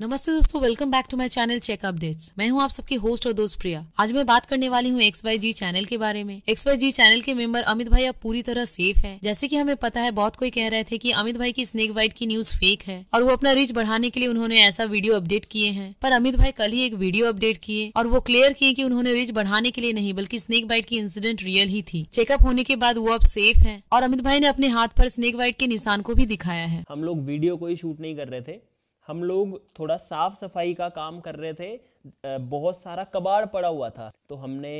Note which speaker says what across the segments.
Speaker 1: नमस्ते दोस्तों welcome back to my channel check updates मैं हूं आप सबके होस्ट और दोस्त प्रिया आज मैं बात करने वाली हूं एक्स वाई जी चैनल के बारे में एक्स वाई जी चैनल के मेंबर अमित भाई अब पूरी तरह सेफ हैं जैसे कि हमें पता है बहुत कोई कह रहे थे कि अमित भाई की स्नेक वाइट की न्यूज फेक है और वो अपना रीच बढ़ाने के लिए उन्होंने ऐसा वीडियो अपडेट किए हैं पर अमित भाई कल ही एक वीडियो अपडेट किए और वो क्लियर किए की उन्होंने रीच बढ़ाने के लिए नहीं बल्कि स्नेक बाइट की इंसिडेंट रियल ही थी चेकअप होने के बाद वो अब सेफ है और अमित भाई ने अपने हाथ पर स्नेक बाइट के निशान को भी दिखाया है
Speaker 2: हम लोग वीडियो को ही शूट नहीं कर रहे थे हम लोग थोड़ा साफ सफाई का काम कर रहे थे बहुत सारा कबाड़ पड़ा हुआ था तो हमने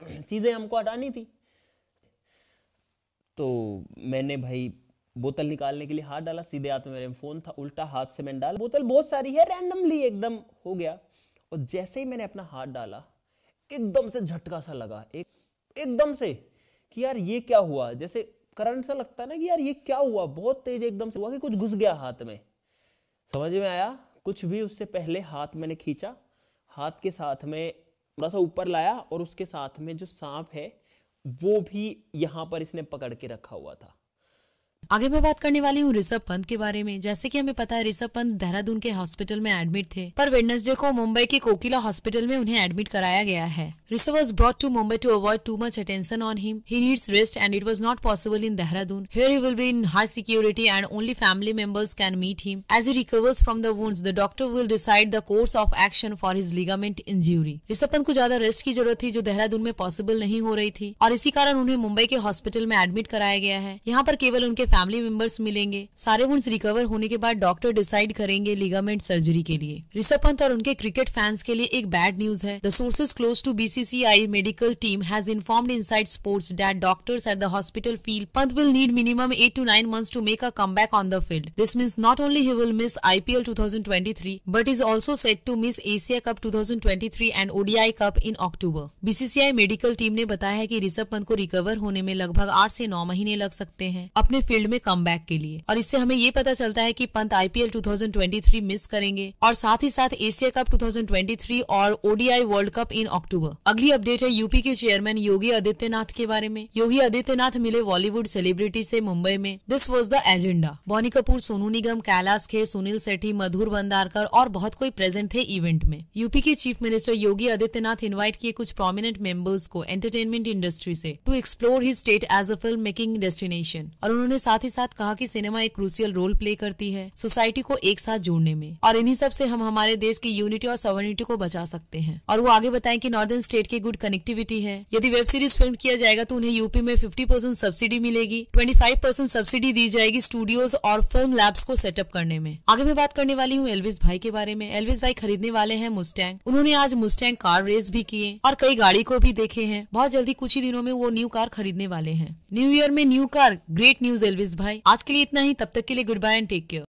Speaker 2: चीज़ें हमको हटानी थी तो मैंने भाई बोतल निकालने के लिए हाथ डाला सीधे हाथ में मेरे फ़ोन था उल्टा हाथ से मैंने डाला बोतल बहुत सारी है रैंडमली एकदम हो गया और जैसे ही मैंने अपना हाथ डाला एकदम से झटका सा लगा एक एकदम से कि यार ये क्या हुआ जैसे करंट सा लगता है ना कि यार ये क्या हुआ बहुत तेज एकदम से हुआ कि कुछ घुस गया हाथ में समझ में आया कुछ भी उससे पहले हाथ मैंने खींचा हाथ के साथ में थोड़ा सा ऊपर लाया और उसके साथ में जो सांप है वो भी यहां पर इसने पकड़ के रखा हुआ था
Speaker 1: आगे मैं बात करने वाली हूँ ऋषभ पंत के बारे में जैसे कि हमें पता है ऋषभ पंत देहरादून के हॉस्पिटल में एडमिट थे पर वेडनेसडे को मुंबई के कोकिला हॉस्पिटल में उन्हें एडमिट कराया गया है Rishabh was brought to Mumbai to avoid too much attention on him he needs rest and it was not possible in Dehradun here he will be in high security and only family members can meet him as he recovers from the wounds the doctor will decide the course of action for his ligament injury Rishabh Pant को ज्यादा rest की जरूरत थी जो देहरादून में possible नहीं हो रही थी और इसी कारण उन्हें मुंबई के हॉस्पिटल में एडमिट कराया गया है यहाँ पर केवल उनके फैमिली मेंबर्स मिलेंगे सारे वुंड्स रिकवर होने के बाद डॉक्टर डिसाइड करेंगे लिगामेंट सर्जरी के लिए ऋषभ पंत और उनके क्रिकेट फैंस के लिए एक बैड न्यूज है the sources close to BCCI medical team has informed side sports that doctors at the hospital feel Pant will need minimum eight to nine month to make a come back on the field this means not only he will miss IPL three but is also set to miss Asia cup two thousand twenty three and ODI cup in October BCCI medical team ने बताया है कि ऋषभ पंत को recover होने में लगभग आठ से नौ महीने लग सकते हैं अपने फील्ड फील्ड में कम के लिए और इससे हमें ये पता चलता है की पंत आईपीएल 2023 मिस करेंगे और साथ ही साथ एशिया कप 2023 और ODI world cup in October अगली अपडेट है यूपी के चेयरमैन योगी आदित्यनाथ के बारे में योगी आदित्यनाथ मिले बॉलीवुड सेलिब्रिटी से मुंबई में this was the agenda Boney Kapoor Sonu Nigam Kailash Kher Sunil सेठी मधुर भंडारकर और बहुत कोई प्रेजेंट थे इवेंट में यूपी के chief minister Yogi Adityanath invite किए कुछ प्रोमिनेंट मेंबर्स को एंटरटेनमेंट इंडस्ट्री से to explore he state as a film making destination और उन्होंने साथ ही साथ कहा कि सिनेमा एक क्रूसियल रोल प्ले करती है सोसाइटी को एक साथ जोड़ने में और इन्हीं सब से हम हमारे देश की यूनिटी और सवर्निटी को बचा सकते हैं और वो आगे बताएं कि नॉर्दर्न स्टेट की गुड कनेक्टिविटी है यदि वेब सीरीज फिल्म किया जाएगा तो उन्हें यूपी में फिफ्टी सब्सिडी मिलेगी ट्वेंटी सब्सिडी दी जाएगी स्टूडियोज और फिल्म लैब्स को सेटअप करने में आगे मैं बात करने वाली हूँ एलविस भाई के बारे में एलविस भाई खरीदने वाले हैं मुस्टैंग उन्होंने आज मुस्टैंग कार रेस भी किए और कई गाड़ी को भी देखे हैं बहुत जल्दी कुछ ही दिनों में वो न्यू कार खरीदने वाले हैं न्यू ईयर में new car great news Elvis Parvez भाई आज के लिए इतना ही तब तक के लिए goodbye and take care